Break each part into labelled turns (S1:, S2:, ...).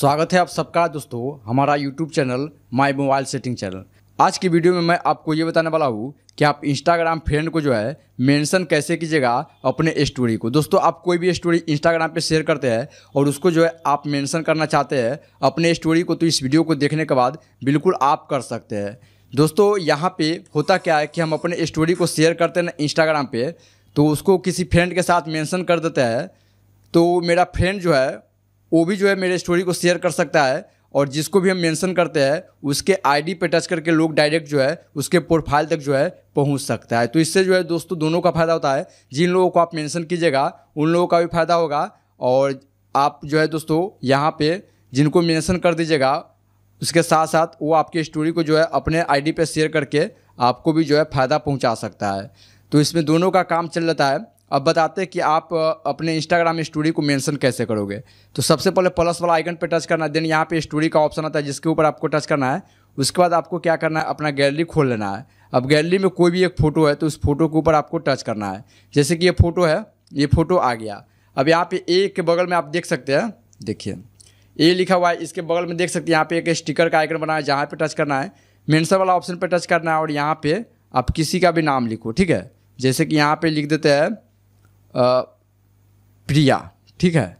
S1: स्वागत है आप सबका दोस्तों हमारा YouTube channel my mobile setting channel आज की वीडियो में मैं आपको ये बताने वाला हूँ कि आप इंस्टाग्राम फ्रेंड को जो है मेंशन कैसे कीजिएगा अपने स्टोरी को दोस्तों आप कोई भी स्टोरी इंस्टाग्राम पे शेयर करते हैं और उसको जो है आप मेंशन करना चाहते हैं अपने स्टोरी को तो इस वीडियो को देखने के बाद बिल्कुल आप कर सकते हैं दोस्तों यहाँ पर होता क्या है कि हम अपने स्टोरी को शेयर करते हैं ना इंस्टाग्राम तो उसको किसी फ्रेंड के साथ मैंसन कर देते हैं तो मेरा फ्रेंड जो है वो भी जो है मेरे स्टोरी को शेयर कर सकता है और जिसको भी हम मेंशन करते हैं उसके आईडी पे टच करके लोग डायरेक्ट जो है उसके प्रोफाइल तक जो है पहुंच सकता है तो इससे जो है दोस्तों दोनों का फ़ायदा होता है जिन लोगों को आप मेंशन कीजिएगा उन लोगों का भी फ़ायदा होगा और आप जो है दोस्तों यहाँ पे जिनको मेंशन कर दीजिएगा उसके साथ साथ वो आपकी स्टोरी को जो है अपने आई पे शेयर करके आपको भी जो है फ़ायदा पहुँचा सकता है तो इसमें दोनों का काम चल जाता है अब बताते हैं कि आप अपने इंस्टाग्राम स्टोरी को मेंशन कैसे करोगे तो सबसे पहले प्लस वाला आइकन पे टच करना है देन यहाँ पे स्टोरी का ऑप्शन आता है जिसके ऊपर आपको टच करना है उसके बाद आपको क्या करना है अपना गैलरी खोल लेना है अब गैलरी में कोई भी एक फ़ोटो है तो उस फोटो के ऊपर आपको टच करना है जैसे कि ये फ़ोटो है ये फ़ोटो आ गया अब यहाँ पे ए के बगल में आप देख सकते हैं देखिए ए लिखा हुआ है इसके बगल में देख सकते हैं यहाँ पे एक स्टिकर का आइकन बना है जहाँ पर टच करना है मेंशन वाला ऑप्शन पर टच करना है और यहाँ पर आप किसी का भी नाम लिखो ठीक है जैसे कि यहाँ पर लिख देते हैं प्रिया ठीक है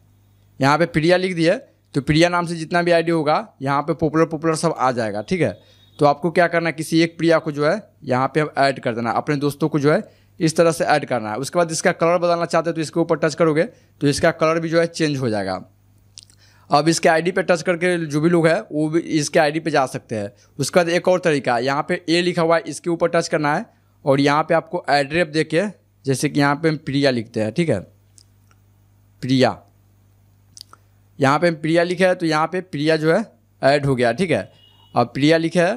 S1: यहाँ पे प्रिया लिख दिए तो प्रिया नाम से जितना भी आईडी होगा यहाँ पे पॉपुलर पॉपुलर सब आ जाएगा ठीक है तो आपको क्या करना है किसी एक प्रिया को जो है यहाँ पे ऐड कर देना अपने दोस्तों को जो है इस तरह से ऐड करना है उसके बाद इसका कलर बदलना चाहते हो तो इसके ऊपर टच करोगे तो इसका कलर भी जो है चेंज हो जाएगा अब इसके आईडी पे टच करके जो भी लोग हैं वो भी इसके आईडी पे जा सकते हैं उसके बाद एक और तरीका यहाँ पे ए लिखा हुआ है इसके ऊपर टच करना है और यहाँ पे आपको एड्रेप दे के जैसे कि यहाँ पे हम प्रिया लिखते हैं ठीक है प्रिया यहाँ पे हम प्रिया लिखे है तो यहाँ पे प्रिया जो है ऐड हो गया ठीक है और प्रिया लिखे है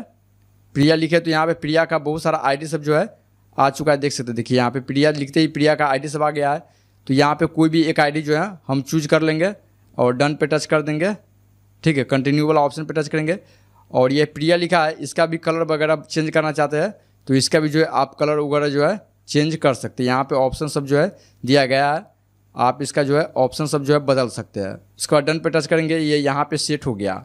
S1: प्रिया लिखे तो यहाँ पे प्रिया का बहुत सारा आईडी सब जो है आ चुका है देख सकते हैं देखिए यहाँ पे प्रिया लिखते ही प्रिया का आईडी सब आ गया है तो यहाँ पे कोई भी एक आईडी जो है हम चूज कर लेंगे और डन पे टच कर देंगे ठीक है कंटिन्यू वाला ऑप्शन पे टच करेंगे और ये प्रिया लिखा है इसका भी कलर वगैरह चेंज करना चाहते हैं तो इसका भी जो है आप कलर वगैरह जो है चेंज कर सकते हैं यहाँ पे ऑप्शन सब जो है दिया गया है आप इसका जो है ऑप्शन सब जो है बदल सकते हैं इसको डन पे टच करेंगे ये यहाँ पे सेट हो गया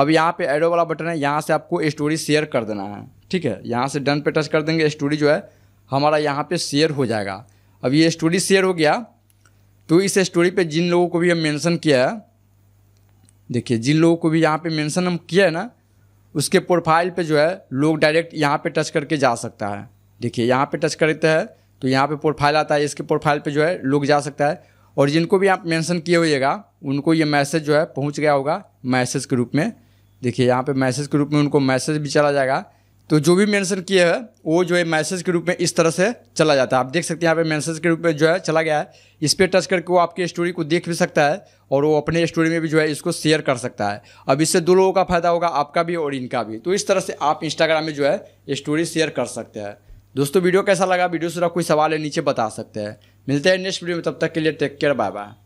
S1: अब यहाँ पे एडो वाला बटन है यहाँ से आपको स्टोरी शेयर कर देना है ठीक है यहाँ से डन पे टच कर देंगे स्टोरी जो है हमारा यहाँ पे शेयर हो जाएगा अब ये स्टोरी शेयर हो गया तो इस स्टोरी पर जिन लोगों को भी हम मैंसन किया है देखिए जिन लोगों को भी यहाँ पर मैंसन हम किया है ना उसके प्रोफाइल पे जो है लोग डायरेक्ट यहाँ पे टच करके जा सकता है देखिए यहाँ पे टच करते हैं तो यहाँ पे प्रोफाइल आता है इसके प्रोफाइल पे जो है लोग जा सकता है और जिनको भी आप मेंशन किए हुएगा उनको ये मैसेज जो है पहुँच गया होगा मैसेज के रूप में देखिए यहाँ पे मैसेज के रूप में उनको मैसेज भी चला जाएगा तो जो भी मेंशन किए है वो जो है मैसेज के रूप में इस तरह से चला जाता है आप देख सकते हैं यहाँ पे मैसेज के रूप में जो है चला गया है इस पर टच करके वो आपकी स्टोरी को देख भी सकता है और वो अपने स्टोरी में भी जो है इसको शेयर कर सकता है अब इससे दो लोगों का फायदा होगा आपका भी और इनका भी तो इस तरह से आप इंस्टाग्राम में जो है स्टोरी शेयर कर सकते हैं दोस्तों वीडियो कैसा लगा वीडियो से कोई सवाल है नीचे बता सकते हैं मिलते हैं नेक्स्ट वीडियो में तब तक के लिए टेक केयर बाय बाय